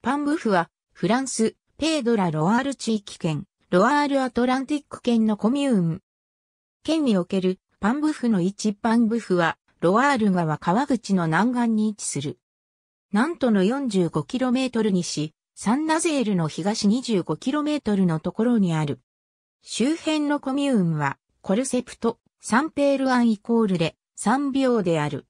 パンブフは、フランス、ペードラ・ロワール地域圏、ロワール・アトランティック圏のコミューン。県におけるパンブフの一パンブフは、ロワール川川口の南岸に位置する。南都の 45km 西、サンナゼールの東 25km のところにある。周辺のコミューンは、コルセプト、サンペールアンイコールで、3秒である。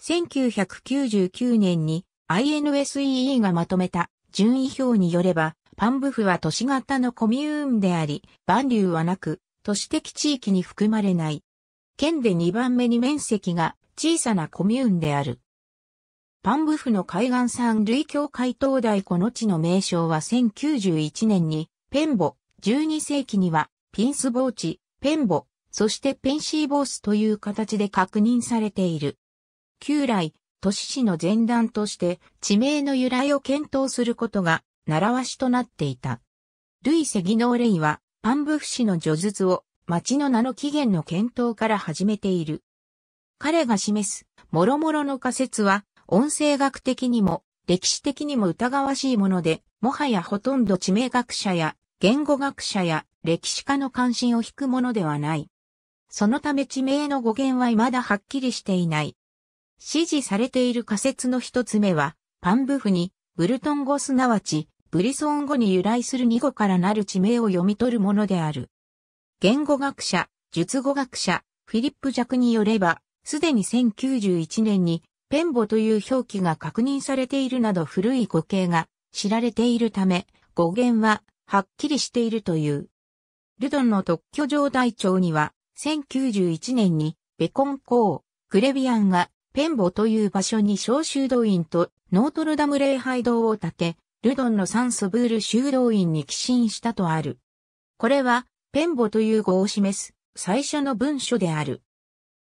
1999年に INSEE がまとめた順位表によれば、パンブフは都市型のコミューンであり、万流はなく、都市的地域に含まれない。県で2番目に面積が小さなコミューンである。パンブフの海岸山類協会灯台この地の名称は1091年に、ペンボ、12世紀には、ピンスボーチ、ペンボ、そしてペンシーボースという形で確認されている。旧来、都市史の前段として地名の由来を検討することが習わしとなっていた。イ・セギノーレイは、パンブフ氏の叙述を町の名の起源の検討から始めている。彼が示す、諸々の仮説は、音声学的にも、歴史的にも疑わしいもので、もはやほとんど地名学者や、言語学者や、歴史家の関心を引くものではない。そのため地名の語源は未だはっきりしていない。支持されている仮説の一つ目は、パンブフに、ブルトン語すなわち、ブリソン語に由来する二語からなる地名を読み取るものである。言語学者、術語学者、フィリップ・ジャクによれば、すでに1091年に、ペンボという表記が確認されているなど古い語形が知られているため、語源ははっきりしているという。ルドンの特許状大帳には、1091年にベコン公、クレビアンがペンボという場所に小修道院とノートルダム礼拝堂を建て、ルドンのサンソブール修道院に寄進したとある。これは、ペンボという語を示す最初の文書である。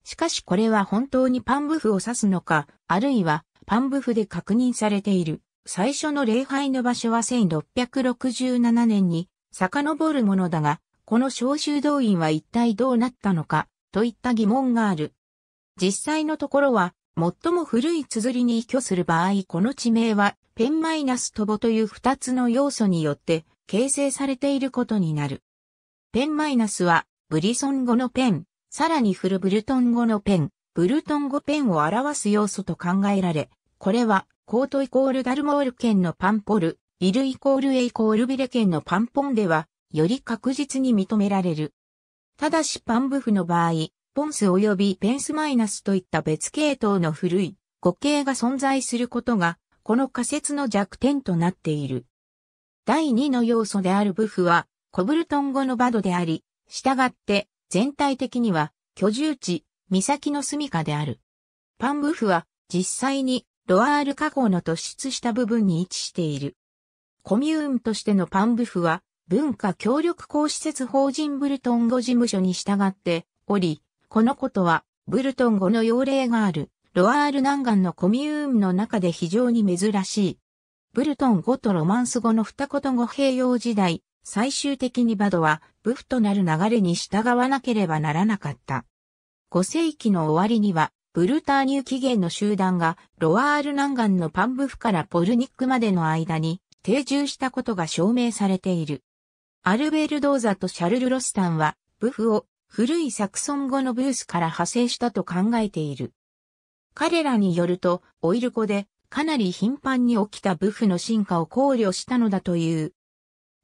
しかしこれは本当にパンブフを指すのか、あるいはパンブフで確認されている最初の礼拝の場所は1667年に遡るものだが、この小修道院は一体どうなったのか、といった疑問がある。実際のところは、最も古い綴りに依拠する場合、この地名は、ペンマイナストボという二つの要素によって形成されていることになる。ペンマイナスは、ブリソン語のペン、さらにフルブルトン語のペン、ブルトン語ペンを表す要素と考えられ、これは、コートイコールダルモール県のパンポル、イルイコールエイコールビレ県のパンポンでは、より確実に認められる。ただしパンブフの場合、ポンス及びペンスマイナスといった別系統の古い語形が存在することが、この仮説の弱点となっている。第2の要素であるブフは、コブルトン語のバドであり、従って全体的には居住地、岬の住処である。パンブフは実際にロアール加工の突出した部分に位置している。コミューンとしてのパンブフは文化協力公施設法人ブルトン語事務所に従っており、このことは、ブルトン語の用例がある、ロワール南岸のコミューンの中で非常に珍しい。ブルトン語とロマンス語の二言語併用時代、最終的にバドは、ブフとなる流れに従わなければならなかった。5世紀の終わりには、ブルターニュ起源の集団が、ロワール南岸のパンブフからポルニックまでの間に、定住したことが証明されている。アルベル・ドーザとシャルル・ロスタンは、ブフを古いサクソン語のブースから派生したと考えている。彼らによると、オイル湖でかなり頻繁に起きたブフの進化を考慮したのだという。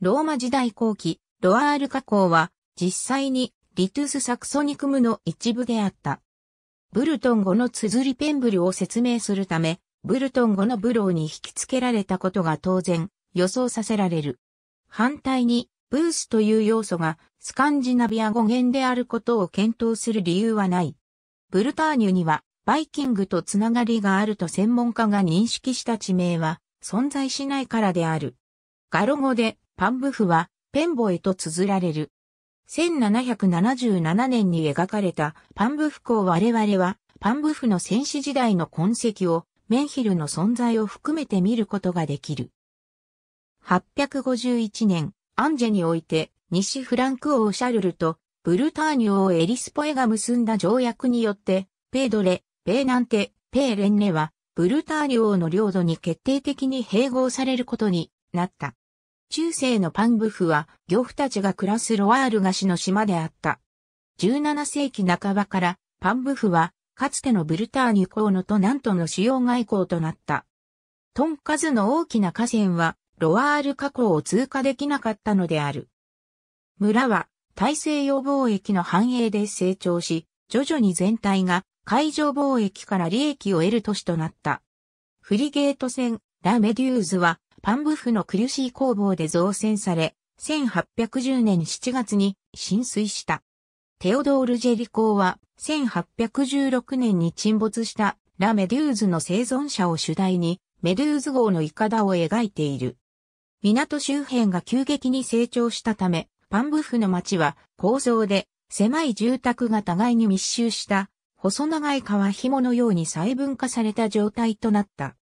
ローマ時代後期、ロアール河口は実際にリトゥス・サクソニクムの一部であった。ブルトン語の綴りペンブルを説明するため、ブルトン語のブローに引き付けられたことが当然予想させられる。反対にブースという要素がスカンジナビア語源であることを検討する理由はない。ブルターニュにはバイキングとつながりがあると専門家が認識した地名は存在しないからである。ガロ語でパンブフはペンボエと綴られる。1777年に描かれたパンブフ校我々はパンブフの戦士時代の痕跡をメンヒルの存在を含めて見ることができる。851年、アンジェにおいて、西フランク王シャルルと、ブルターニュ王エリスポエが結んだ条約によって、ペードレ、ペーナンテ、ペーレンネは、ブルターニュ王の領土に決定的に併合されることになった。中世のパンブフは、漁夫たちが暮らすロワール菓子の島であった。17世紀半ばから、パンブフは、かつてのブルターニュ公のと南都の主要外交となった。トンカズの大きな河川は、ロワール河口を通過できなかったのである。村は大西洋貿易の繁栄で成長し、徐々に全体が海上貿易から利益を得る都市となった。フリゲート船、ラ・メデューズは、パンブフの苦しい工房で造船され、1810年7月に浸水した。テオドール・ジェリコーは、1816年に沈没したラ・メデューズの生存者を主題に、メデューズ号のイカダを描いている。港周辺が急激に成長したため、パンブフの町は構造で狭い住宅が互いに密集した細長い川紐のように細分化された状態となった。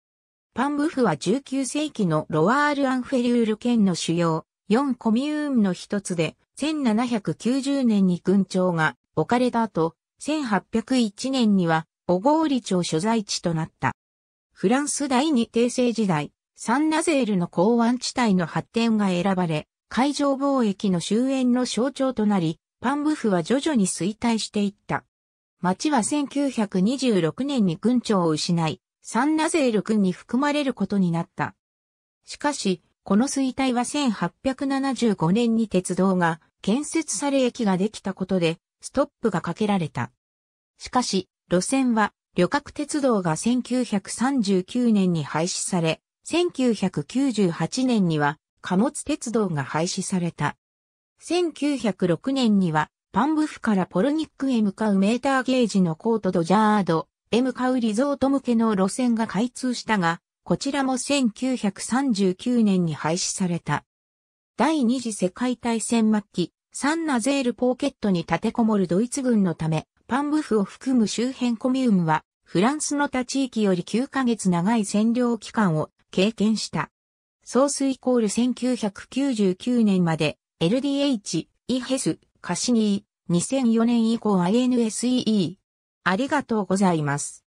パンブフは19世紀のロワール・アンフェリュール県の主要4コミューンの一つで、1790年に群庁が置かれた後、1801年には小郡町所在地となった。フランス第二帝政時代、サンナゼールの港湾地帯の発展が選ばれ、海上貿易の終焉の象徴となり、パンブフは徐々に衰退していった。町は1926年に軍庁を失い、サンナゼール軍に含まれることになった。しかし、この衰退は1875年に鉄道が建設され駅ができたことで、ストップがかけられた。しかし、路線は旅客鉄道が1939年に廃止され、1998年には貨物鉄道が廃止された。1906年にはパンブフからポルニックへ向かうメーターゲージのコートドジャードへ向かうリゾート向けの路線が開通したが、こちらも1939年に廃止された。第二次世界大戦末期、サンナゼールポーケットに立てこもるドイツ軍のため、パンブフを含む周辺コミームは、フランスの他地域より9ヶ月長い占領期間を経験した。ソースイコール1999年まで LDH、イヘス、カシニー、2004年以降 INSEE。ありがとうございます。